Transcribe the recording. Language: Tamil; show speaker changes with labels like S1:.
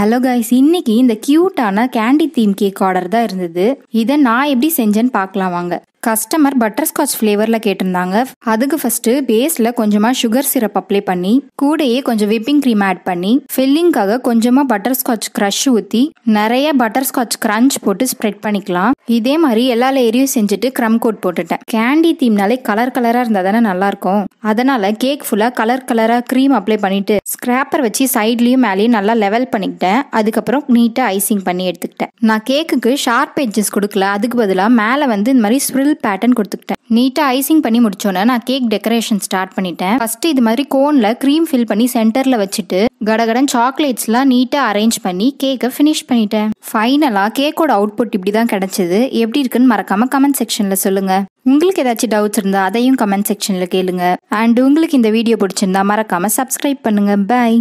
S1: ஹலோ கைஸ் இன்னைக்கு இந்த கியூட்டான கேண்டி தீம் கேக் ஆர்டர் தான் இருந்தது இதை நான் எப்படி செஞ்சேன்னு பார்க்கலாம் வாங்க கஸ்டமர் பட்டர்ஸ்காட்ச் ஃப்ளேவரில் கேட்டிருந்தாங்க அதுக்கு ஃபஸ்ட்டு பேஸில் கொஞ்சமாக சுகர் சிரப் அப்ளை பண்ணி கூடையே கொஞ்சம் விப்பிங் க்ரீம் ஆட் பண்ணி ஃபில்லிங்காக கொஞ்சமாக பட்டர்ஸ்காட்ச் க்ரஷ் ஊற்றி நிறைய பட்டர்ஸ்காட்ச் க்ரன்ச் போட்டு ஸ்ப்ரெட் பண்ணிக்கலாம் இதே மாதிரி எல்லா லேரியும் செஞ்சுட்டு க்ரம் கோட் போட்டுட்டேன் கேண்டி தீம்னாலே கலர் கலராக இருந்தால் தானே நல்லாயிருக்கும் அதனால் கேக் ஃபுல்லாக கலர் கலராக க்ரீம் அப்ளை பண்ணிவிட்டு ஸ்க்ராப்பர் வச்சு சைட்லேயும் மேலேயும் நல்லா லெவல் பண்ணிக்கிட்டேன் அதுக்கப்புறம் நீட்டாக ஐசிங் பண்ணி எடுத்துக்கிட்டேன் நான் கேக்குக்கு ஷார்ப் எஜ்ஜஸ் கொடுக்கல அதுக்கு பதிலாக மேலே வந்து இந்த மாதிரி சிம்பிள் பேட்டர்ன் கொடுத்துக்கிட்டேன் நீட்டாக ஐசிங் பண்ணி முடிச்சோன்னே நான் கேக் டெக்கரேஷன் ஸ்டார்ட் பண்ணிட்டேன் ஃபஸ்ட்டு இது மாதிரி கோனில் க்ரீம் ஃபில் பண்ணி சென்டரில் வச்சுட்டு கடகடன் சாக்லேட்ஸ்லாம் நீட்டாக அரேஞ்ச் பண்ணி கேக்கை ஃபினிஷ் பண்ணிட்டேன் ஃபைனலாக கேக்கோட அவுட்புட் இப்படி தான் கிடைச்சது எப்படி இருக்குன்னு மறக்காமல் கமெண்ட் செக்ஷனில் சொல்லுங்கள் உங்களுக்கு ஏதாச்சும் டவுட்ஸ் இருந்தால் அதையும் கமெண்ட் செக்ஷனில் கேளுங்க அண்ட் உங்களுக்கு இந்த வீடியோ பிடிச்சிருந்தா மறக்காமல் சப்ஸ்கிரைப் பண்ணுங்கள் பாய்